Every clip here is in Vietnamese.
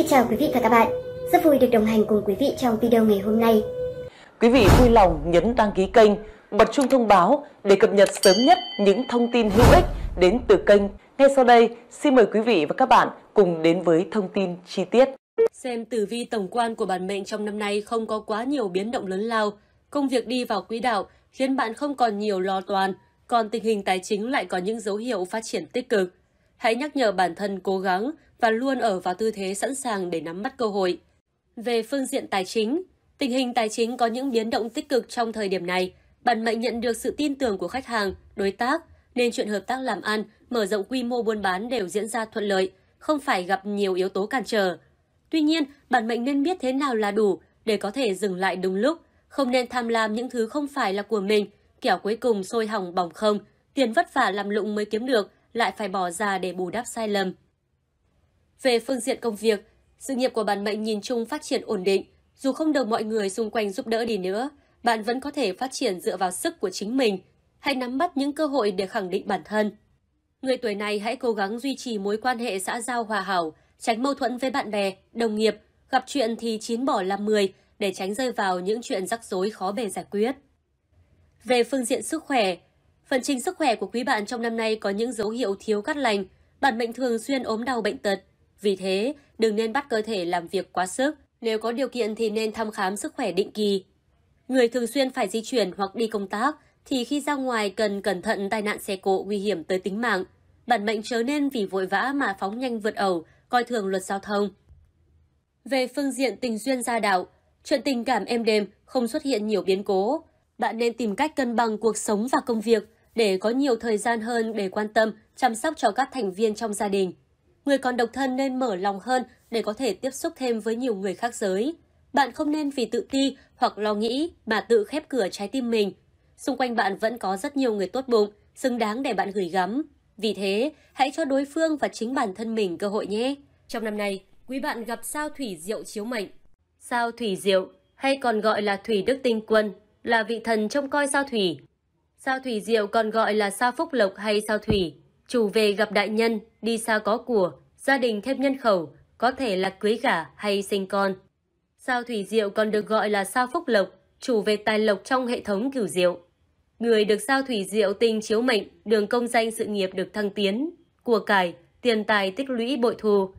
Xin chào quý vị và các bạn. Rất vui được đồng hành cùng quý vị trong video ngày hôm nay. Quý vị vui lòng nhấn đăng ký kênh, bật chuông thông báo để cập nhật sớm nhất những thông tin hữu ích đến từ kênh. Ngay sau đây, xin mời quý vị và các bạn cùng đến với thông tin chi tiết. Xem tử vi tổng quan của bản mệnh trong năm nay không có quá nhiều biến động lớn lao, công việc đi vào quỹ đạo khiến bạn không còn nhiều lo toan, còn tình hình tài chính lại có những dấu hiệu phát triển tích cực. Hãy nhắc nhở bản thân cố gắng và luôn ở vào tư thế sẵn sàng để nắm bắt cơ hội. Về phương diện tài chính, tình hình tài chính có những biến động tích cực trong thời điểm này. Bạn mệnh nhận được sự tin tưởng của khách hàng, đối tác, nên chuyện hợp tác làm ăn, mở rộng quy mô buôn bán đều diễn ra thuận lợi, không phải gặp nhiều yếu tố cản trở. Tuy nhiên, bản mệnh nên biết thế nào là đủ để có thể dừng lại đúng lúc, không nên tham lam những thứ không phải là của mình, kẻo cuối cùng sôi hỏng bỏng không, tiền vất vả làm lụng mới kiếm được, lại phải bỏ ra để bù đắp sai lầm. Về phương diện công việc, sự nghiệp của bạn mệnh nhìn chung phát triển ổn định, dù không được mọi người xung quanh giúp đỡ đi nữa, bạn vẫn có thể phát triển dựa vào sức của chính mình. Hãy nắm bắt những cơ hội để khẳng định bản thân. Người tuổi này hãy cố gắng duy trì mối quan hệ xã giao hòa hảo, tránh mâu thuẫn với bạn bè, đồng nghiệp, gặp chuyện thì chín bỏ làm 10 để tránh rơi vào những chuyện rắc rối khó bề giải quyết. Về phương diện sức khỏe, Phần trình sức khỏe của quý bạn trong năm nay có những dấu hiệu thiếu cắt lành, bản mệnh thường xuyên ốm đau bệnh tật. Vì thế, đừng nên bắt cơ thể làm việc quá sức. Nếu có điều kiện thì nên thăm khám sức khỏe định kỳ. Người thường xuyên phải di chuyển hoặc đi công tác thì khi ra ngoài cần cẩn thận tai nạn xe cộ nguy hiểm tới tính mạng. Bản mệnh chớ nên vì vội vã mà phóng nhanh vượt ẩu, coi thường luật giao thông. Về phương diện tình duyên gia đạo, chuyện tình cảm êm đềm không xuất hiện nhiều biến cố. Bạn nên tìm cách cân bằng cuộc sống và công việc, để có nhiều thời gian hơn để quan tâm, chăm sóc cho các thành viên trong gia đình. Người còn độc thân nên mở lòng hơn để có thể tiếp xúc thêm với nhiều người khác giới. Bạn không nên vì tự ti hoặc lo nghĩ mà tự khép cửa trái tim mình. Xung quanh bạn vẫn có rất nhiều người tốt bụng, xứng đáng để bạn gửi gắm. Vì thế, hãy cho đối phương và chính bản thân mình cơ hội nhé. Trong năm nay, quý bạn gặp sao thủy diệu chiếu mệnh. Sao thủy diệu hay còn gọi là thủy đức tinh quân là vị thần trông coi sao thủy, Sao Thủy Diệu còn gọi là sao Phúc Lộc hay sao Thủy. Chủ về gặp đại nhân, đi xa có của, gia đình thêm nhân khẩu, có thể là cưới gả hay sinh con. Sao Thủy Diệu còn được gọi là sao Phúc Lộc, chủ về tài lộc trong hệ thống cửu diệu. Người được sao Thủy Diệu tinh chiếu mệnh, đường công danh sự nghiệp được thăng tiến, của cải, tiền tài tích lũy bội thù.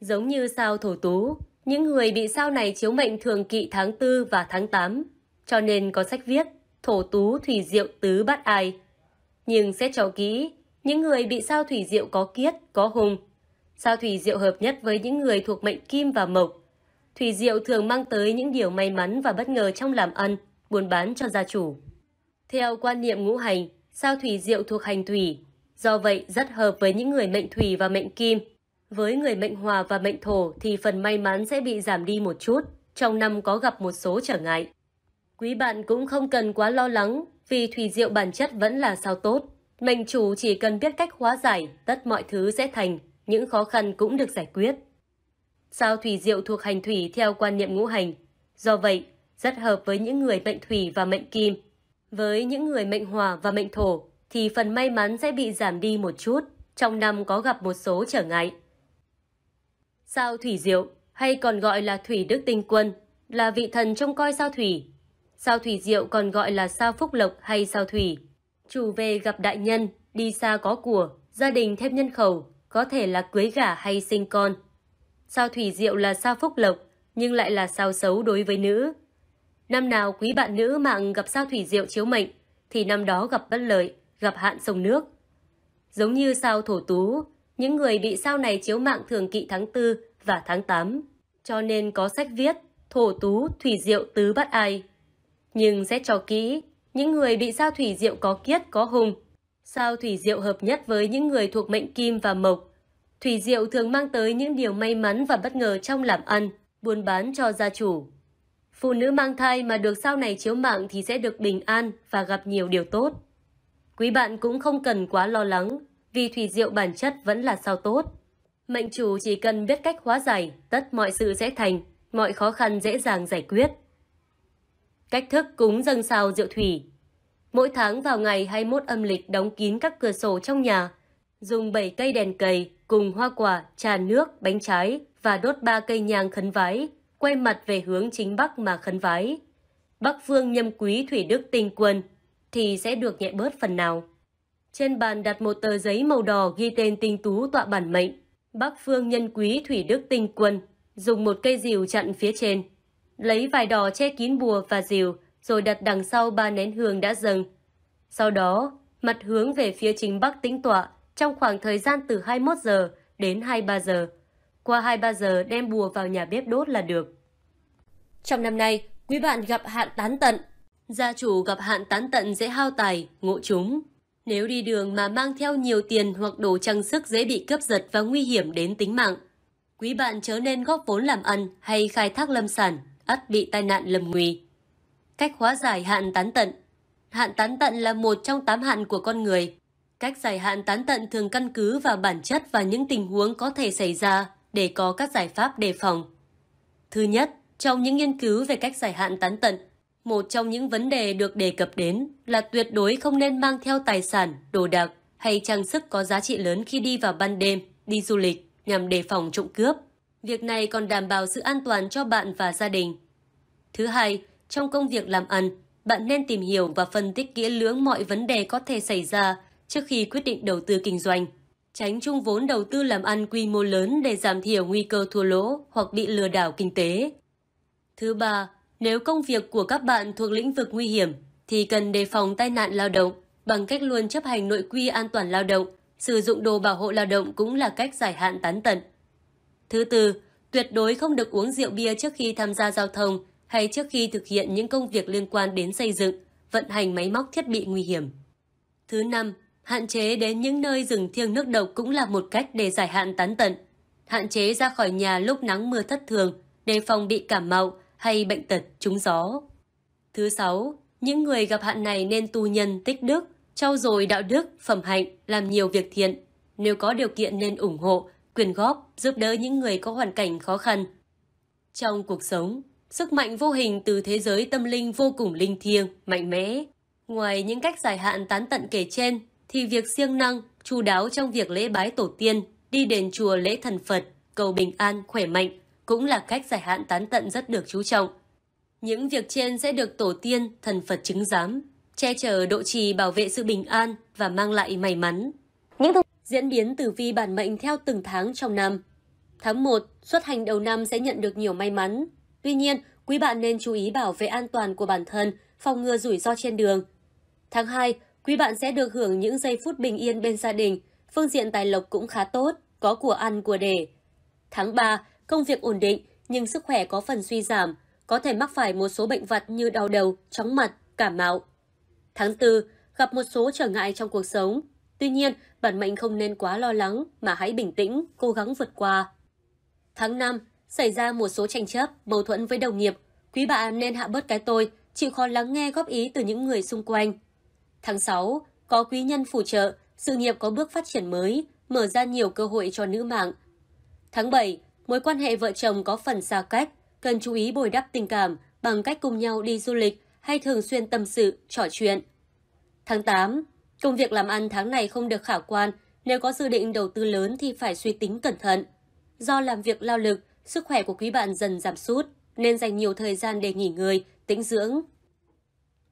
Giống như sao thổ tú, những người bị sao này chiếu mệnh thường kỵ tháng 4 và tháng 8, cho nên có sách viết thổ tú thủy diệu tứ bắt ai. Nhưng xét cho kỹ, những người bị sao thủy diệu có kiết, có hung Sao thủy diệu hợp nhất với những người thuộc mệnh kim và mộc. Thủy diệu thường mang tới những điều may mắn và bất ngờ trong làm ăn, buôn bán cho gia chủ. Theo quan niệm ngũ hành, sao thủy diệu thuộc hành thủy, do vậy rất hợp với những người mệnh thủy và mệnh kim. Với người mệnh hòa và mệnh thổ thì phần may mắn sẽ bị giảm đi một chút, trong năm có gặp một số trở ngại. Quý bạn cũng không cần quá lo lắng vì thủy diệu bản chất vẫn là sao tốt. Mệnh chủ chỉ cần biết cách hóa giải, tất mọi thứ sẽ thành, những khó khăn cũng được giải quyết. Sao thủy diệu thuộc hành thủy theo quan niệm ngũ hành. Do vậy, rất hợp với những người mệnh thủy và mệnh kim. Với những người mệnh hỏa và mệnh thổ thì phần may mắn sẽ bị giảm đi một chút, trong năm có gặp một số trở ngại. Sao thủy diệu hay còn gọi là thủy đức tinh quân là vị thần trông coi sao thủy Sao thủy diệu còn gọi là sao phúc lộc hay sao thủy. Chủ về gặp đại nhân, đi xa có của, gia đình thêm nhân khẩu, có thể là cưới gả hay sinh con. Sao thủy diệu là sao phúc lộc, nhưng lại là sao xấu đối với nữ. Năm nào quý bạn nữ mạng gặp sao thủy diệu chiếu mệnh, thì năm đó gặp bất lợi, gặp hạn sông nước. Giống như sao thổ tú, những người bị sao này chiếu mạng thường kỵ tháng 4 và tháng 8. Cho nên có sách viết, thổ tú, thủy diệu tứ bắt ai, nhưng xét cho kỹ, những người bị sao thủy diệu có kiết có hùng. Sao thủy diệu hợp nhất với những người thuộc mệnh kim và mộc. Thủy diệu thường mang tới những điều may mắn và bất ngờ trong làm ăn, buôn bán cho gia chủ. Phụ nữ mang thai mà được sao này chiếu mạng thì sẽ được bình an và gặp nhiều điều tốt. Quý bạn cũng không cần quá lo lắng, vì thủy diệu bản chất vẫn là sao tốt. Mệnh chủ chỉ cần biết cách hóa giải, tất mọi sự sẽ thành, mọi khó khăn dễ dàng giải quyết. Cách thức cúng dâng sao rượu thủy. Mỗi tháng vào ngày 21 âm lịch đóng kín các cửa sổ trong nhà, dùng 7 cây đèn cầy cùng hoa quả, trà nước, bánh trái và đốt 3 cây nhang khấn vái, quay mặt về hướng chính bắc mà khấn vái. Bắc phương nhâm quý thủy đức tinh quân thì sẽ được nhẹ bớt phần nào. Trên bàn đặt một tờ giấy màu đỏ ghi tên tinh tú tọa bản mệnh, Bắc phương nhân quý thủy đức tinh quân, dùng một cây rìu chặn phía trên lấy vải đỏ che kín bùa và rìu, rồi đặt đằng sau ba nén hương đã dâng. Sau đó, mặt hướng về phía chính bắc tĩnh tọa trong khoảng thời gian từ 21 giờ đến 23 giờ. Qua 23 giờ đem bùa vào nhà bếp đốt là được. Trong năm nay, quý bạn gặp hạn tán tận. Gia chủ gặp hạn tán tận dễ hao tài, ngộ chúng. Nếu đi đường mà mang theo nhiều tiền hoặc đồ trang sức dễ bị cướp giật và nguy hiểm đến tính mạng. Quý bạn chớ nên góp vốn làm ăn hay khai thác lâm sản ắt bị tai nạn lầm nguy. Cách hóa giải hạn tán tận Hạn tán tận là một trong tám hạn của con người. Cách giải hạn tán tận thường căn cứ vào bản chất và những tình huống có thể xảy ra để có các giải pháp đề phòng. Thứ nhất, trong những nghiên cứu về cách giải hạn tán tận, một trong những vấn đề được đề cập đến là tuyệt đối không nên mang theo tài sản, đồ đạc hay trang sức có giá trị lớn khi đi vào ban đêm, đi du lịch nhằm đề phòng trộm cướp. Việc này còn đảm bảo sự an toàn cho bạn và gia đình. Thứ hai, trong công việc làm ăn, bạn nên tìm hiểu và phân tích kỹ lưỡng mọi vấn đề có thể xảy ra trước khi quyết định đầu tư kinh doanh. Tránh chung vốn đầu tư làm ăn quy mô lớn để giảm thiểu nguy cơ thua lỗ hoặc bị lừa đảo kinh tế. Thứ ba, nếu công việc của các bạn thuộc lĩnh vực nguy hiểm, thì cần đề phòng tai nạn lao động bằng cách luôn chấp hành nội quy an toàn lao động. Sử dụng đồ bảo hộ lao động cũng là cách giải hạn tán tận. Thứ tư, tuyệt đối không được uống rượu bia trước khi tham gia giao thông hay trước khi thực hiện những công việc liên quan đến xây dựng, vận hành máy móc thiết bị nguy hiểm. Thứ năm, hạn chế đến những nơi rừng thiêng nước độc cũng là một cách để giải hạn tán tận. Hạn chế ra khỏi nhà lúc nắng mưa thất thường, đề phòng bị cảm mạo hay bệnh tật trúng gió. Thứ sáu, những người gặp hạn này nên tu nhân tích đức, trau dồi đạo đức, phẩm hạnh, làm nhiều việc thiện. Nếu có điều kiện nên ủng hộ, quyên góp, giúp đỡ những người có hoàn cảnh khó khăn. Trong cuộc sống, sức mạnh vô hình từ thế giới tâm linh vô cùng linh thiêng, mạnh mẽ. Ngoài những cách giải hạn tán tận kể trên, thì việc siêng năng, chú đáo trong việc lễ bái tổ tiên, đi đền chùa lễ thần Phật, cầu bình an, khỏe mạnh cũng là cách giải hạn tán tận rất được chú trọng. Những việc trên sẽ được tổ tiên, thần Phật chứng giám, che chở độ trì bảo vệ sự bình an và mang lại may mắn, diễn biến tử vi bản mệnh theo từng tháng trong năm. Tháng 1, xuất hành đầu năm sẽ nhận được nhiều may mắn. Tuy nhiên, quý bạn nên chú ý bảo vệ an toàn của bản thân, phòng ngừa rủi ro trên đường. Tháng 2, quý bạn sẽ được hưởng những giây phút bình yên bên gia đình, phương diện tài lộc cũng khá tốt, có của ăn của để. Tháng 3, công việc ổn định nhưng sức khỏe có phần suy giảm, có thể mắc phải một số bệnh vặt như đau đầu, chóng mặt, cảm mạo. Tháng 4, gặp một số trở ngại trong cuộc sống, Tuy nhiên, bản mệnh không nên quá lo lắng mà hãy bình tĩnh, cố gắng vượt qua. Tháng 5, xảy ra một số tranh chấp, mâu thuẫn với đồng nghiệp. Quý bạn nên hạ bớt cái tôi, chịu khó lắng nghe góp ý từ những người xung quanh. Tháng 6, có quý nhân phù trợ, sự nghiệp có bước phát triển mới, mở ra nhiều cơ hội cho nữ mạng. Tháng 7, mối quan hệ vợ chồng có phần xa cách, cần chú ý bồi đắp tình cảm bằng cách cùng nhau đi du lịch hay thường xuyên tâm sự, trò chuyện. Tháng 8, Công việc làm ăn tháng này không được khả quan, nếu có dự định đầu tư lớn thì phải suy tính cẩn thận. Do làm việc lao lực, sức khỏe của quý bạn dần giảm sút, nên dành nhiều thời gian để nghỉ ngơi, tĩnh dưỡng.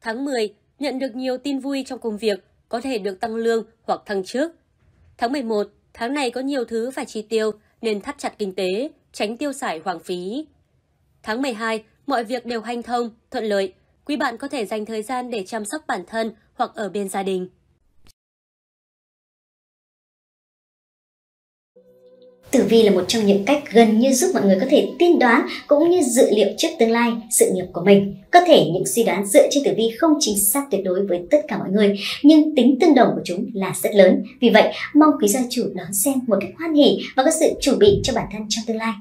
Tháng 10, nhận được nhiều tin vui trong công việc, có thể được tăng lương hoặc thăng chức. Tháng 11, tháng này có nhiều thứ phải chi tiêu nên thắt chặt kinh tế, tránh tiêu xài hoang phí. Tháng 12, mọi việc đều hanh thông, thuận lợi. Quý bạn có thể dành thời gian để chăm sóc bản thân hoặc ở bên gia đình. Tử vi là một trong những cách gần như giúp mọi người có thể tiên đoán cũng như dự liệu trước tương lai, sự nghiệp của mình. Có thể những suy đoán dựa trên tử vi không chính xác tuyệt đối với tất cả mọi người, nhưng tính tương đồng của chúng là rất lớn. Vì vậy, mong quý gia chủ đón xem một cách hoan hỉ và có sự chuẩn bị cho bản thân trong tương lai.